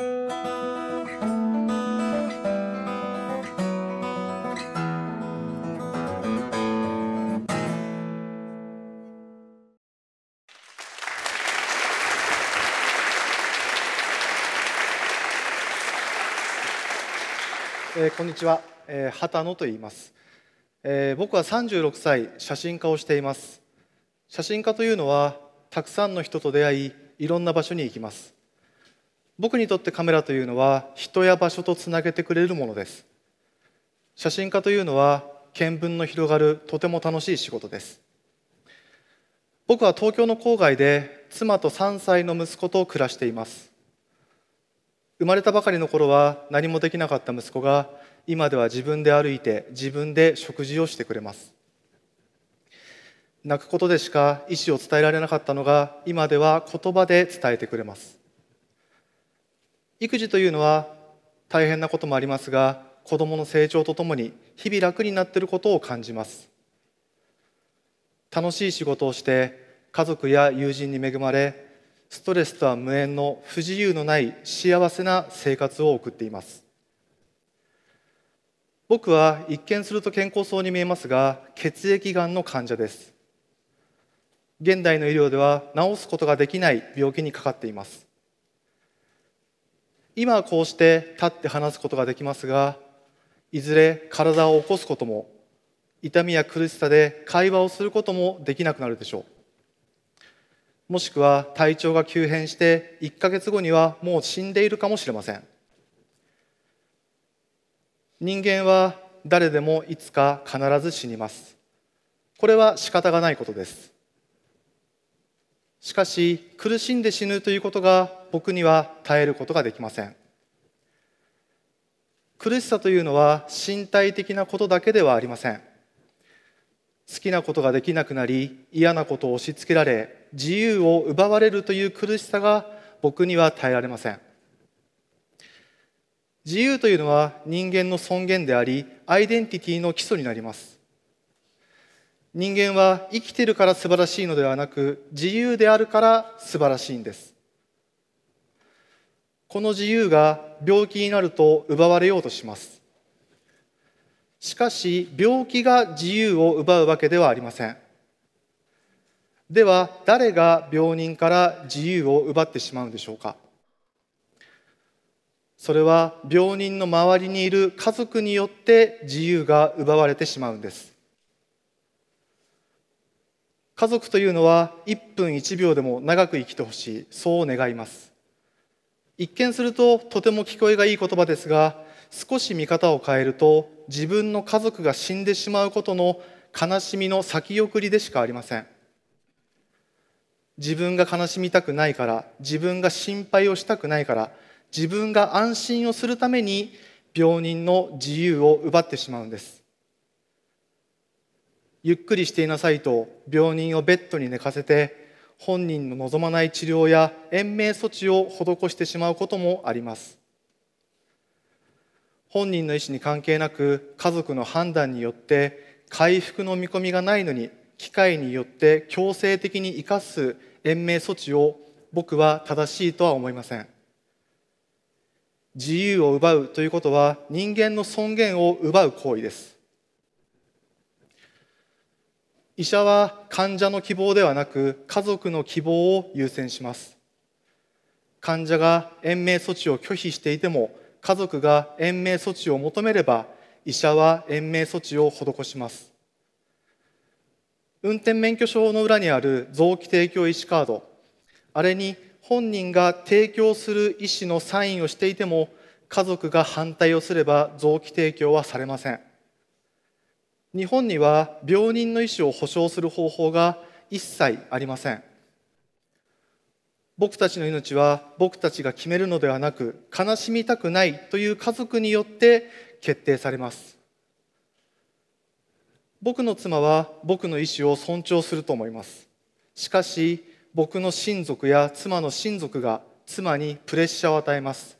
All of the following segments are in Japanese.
えー、こんにちは、えー、畑野と言います、えー、僕は36歳写真家をしています写真家というのはたくさんの人と出会いいろんな場所に行きます僕にとってカメラというのは人や場所とつなげてくれるものです写真家というのは見聞の広がるとても楽しい仕事です僕は東京の郊外で妻と3歳の息子と暮らしています生まれたばかりの頃は何もできなかった息子が今では自分で歩いて自分で食事をしてくれます泣くことでしか意思を伝えられなかったのが今では言葉で伝えてくれます育児というのは大変なこともありますが子どもの成長とともに日々楽になっていることを感じます楽しい仕事をして家族や友人に恵まれストレスとは無縁の不自由のない幸せな生活を送っています僕は一見すると健康そうに見えますが血液がんの患者です現代の医療では治すことができない病気にかかっています今はこうして立って話すことができますがいずれ体を起こすことも痛みや苦しさで会話をすることもできなくなるでしょうもしくは体調が急変して1ヶ月後にはもう死んでいるかもしれません人間は誰でもいつか必ず死にますこれは仕方がないことですしかし苦しんで死ぬということが僕には耐えることができません苦しさというのは身体的なことだけではありません好きなことができなくなり嫌なことを押し付けられ自由を奪われるという苦しさが僕には耐えられません自由というのは人間の尊厳でありアイデンティティの基礎になります人間は生きてるから素晴らしいのではなく自由であるから素晴らしいんですこの自由が病気になると奪われようとしますしかし病気が自由を奪うわけではありませんでは誰が病人から自由を奪ってしまうんでしょうかそれは病人の周りにいる家族によって自由が奪われてしまうんです家族というのは1分1秒でも長く生きてほしいそう願います一見するととても聞こえがいい言葉ですが少し見方を変えると自分の家族が死んでしまうことの悲しみの先送りでしかありません自分が悲しみたくないから自分が心配をしたくないから自分が安心をするために病人の自由を奪ってしまうんですゆっくりしていなさいと病人をベッドに寝かせて本人の望まない治療や延命措置を施してしまうこともあります本人の意思に関係なく家族の判断によって回復の見込みがないのに機械によって強制的に生かす延命措置を僕は正しいとは思いません自由を奪うということは人間の尊厳を奪う行為です医者は患者の希望ではなく家族の希望を優先します患者が延命措置を拒否していても家族が延命措置を求めれば医者は延命措置を施します運転免許証の裏にある臓器提供医師カードあれに本人が提供する医師のサインをしていても家族が反対をすれば臓器提供はされません日本には病人の意思を保障する方法が一切ありません僕たちの命は僕たちが決めるのではなく悲しみたくないという家族によって決定されます僕の妻は僕の意思を尊重すると思いますしかし僕の親族や妻の親族が妻にプレッシャーを与えます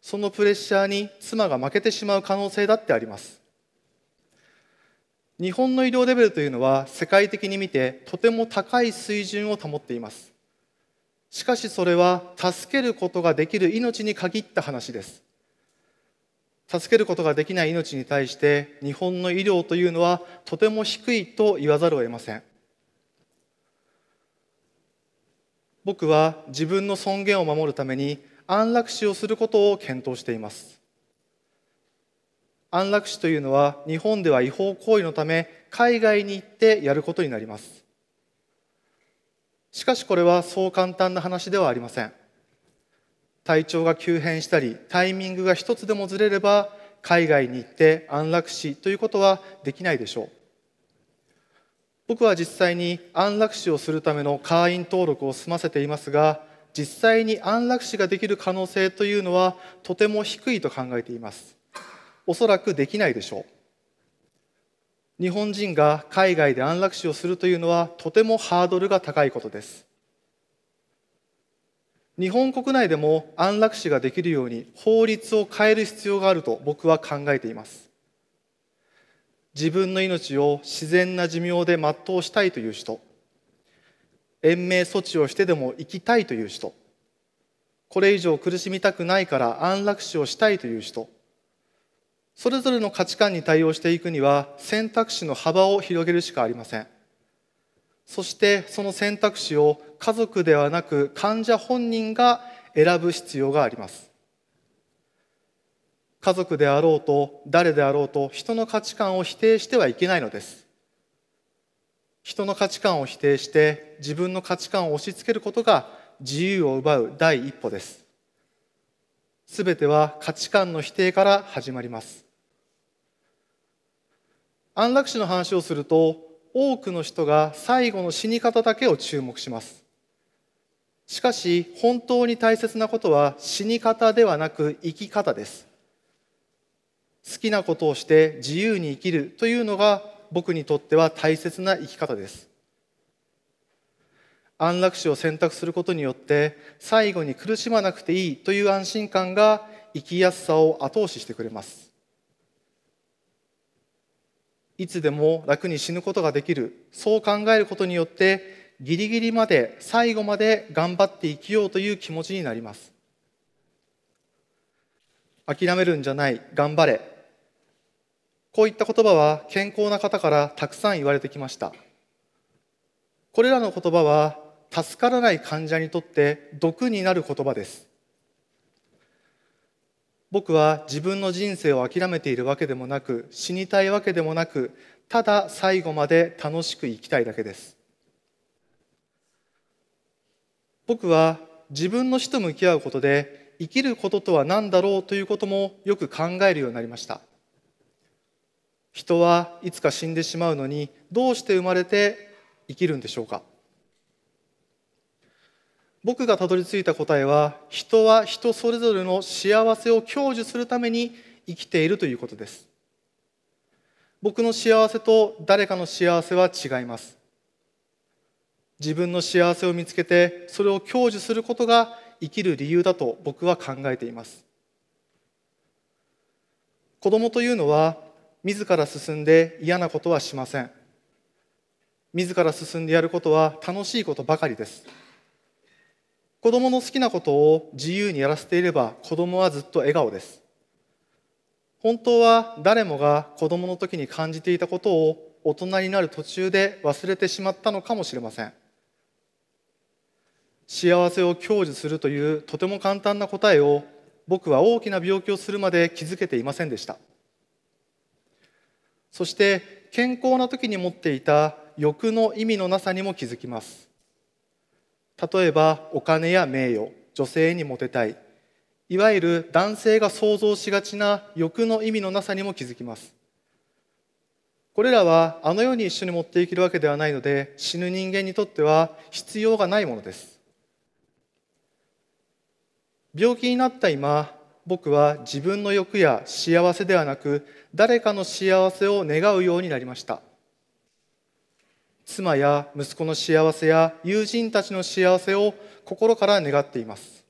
そのプレッシャーに妻が負けてしまう可能性だってあります日本の医療レベルというのは世界的に見てとても高い水準を保っていますしかしそれは助けることができる命に限った話です助けることができない命に対して日本の医療というのはとても低いと言わざるを得ません僕は自分の尊厳を守るために安楽死をすることを検討しています安楽死というのは日本では違法行為のため海外に行ってやることになりますしかしこれはそう簡単な話ではありません体調が急変したりタイミングが一つでもずれれば海外に行って安楽死ということはできないでしょう僕は実際に安楽死をするための会員登録を済ませていますが実際に安楽死ができる可能性というのはとても低いと考えていますおそらくできないでしょう日本人が海外で安楽死をするというのはとてもハードルが高いことです日本国内でも安楽死ができるように法律を変える必要があると僕は考えています自分の命を自然な寿命で全うしたいという人延命措置をしてでも生きたいという人これ以上苦しみたくないから安楽死をしたいという人それぞれの価値観に対応していくには選択肢の幅を広げるしかありませんそしてその選択肢を家族ではなく患者本人が選ぶ必要があります家族であろうと誰であろうと人の価値観を否定してはいけないのです人の価値観を否定して自分の価値観を押し付けることが自由を奪う第一歩ですすべては価値観の否定から始まります安楽死の話をすると多くの人が最後の死に方だけを注目しますしかし本当に大切なことは死に方ではなく生き方です好きなことをして自由に生きるというのが僕にとっては大切な生き方です安楽死を選択することによって最後に苦しまなくていいという安心感が生きやすさを後押ししてくれますいつでも楽に死ぬことができるそう考えることによってギリギリまで最後まで頑張って生きようという気持ちになります諦めるんじゃない頑張れこういった言葉は健康な方からたくさん言われてきましたこれらの言葉は助からない患者にとって毒になる言葉です僕は自分の人生を諦めているわけでもなく死にたいわけでもなくただ最後まで楽しく生きたいだけです僕は自分の死と向き合うことで生きることとは何だろうということもよく考えるようになりました人はいつか死んでしまうのにどうして生まれて生きるんでしょうか僕がたどり着いた答えは人は人それぞれの幸せを享受するために生きているということです僕の幸せと誰かの幸せは違います自分の幸せを見つけてそれを享受することが生きる理由だと僕は考えています子供というのは自ら進んで嫌なことはしません自ら進んでやることは楽しいことばかりです子供の好きなことを自由にやらせていれば子供はずっと笑顔です本当は誰もが子供の時に感じていたことを大人になる途中で忘れてしまったのかもしれません幸せを享受するというとても簡単な答えを僕は大きな病気をするまで気づけていませんでしたそして健康な時に持っていた欲の意味のなさにも気づきます例えばお金や名誉女性にモテたいいわゆる男性が想像しがちな欲の意味のなさにも気づきますこれらはあの世に一緒に持っていけるわけではないので死ぬ人間にとっては必要がないものです病気になった今僕は自分の欲や幸せではなく誰かの幸せを願うようになりました妻や息子の幸せや友人たちの幸せを心から願っています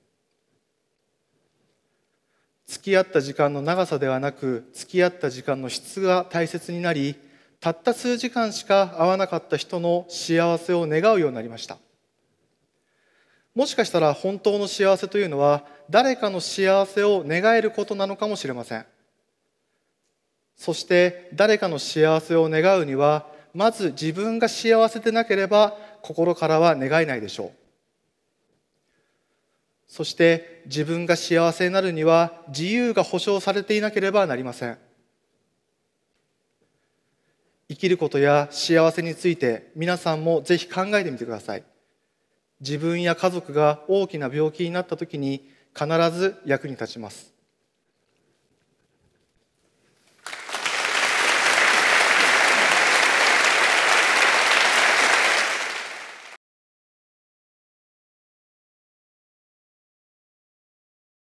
付き合った時間の長さではなく付き合った時間の質が大切になりたった数時間しか会わなかった人の幸せを願うようになりましたもしかしたら本当の幸せというのは誰かの幸せを願えることなのかもしれませんそして誰かの幸せを願うにはまず自分が幸せでなければ心からは願えないでしょうそして自分が幸せになるには自由が保障されていなければなりません生きることや幸せについて皆さんもぜひ考えてみてください自分や家族が大きな病気になった時に必ず役に立ちます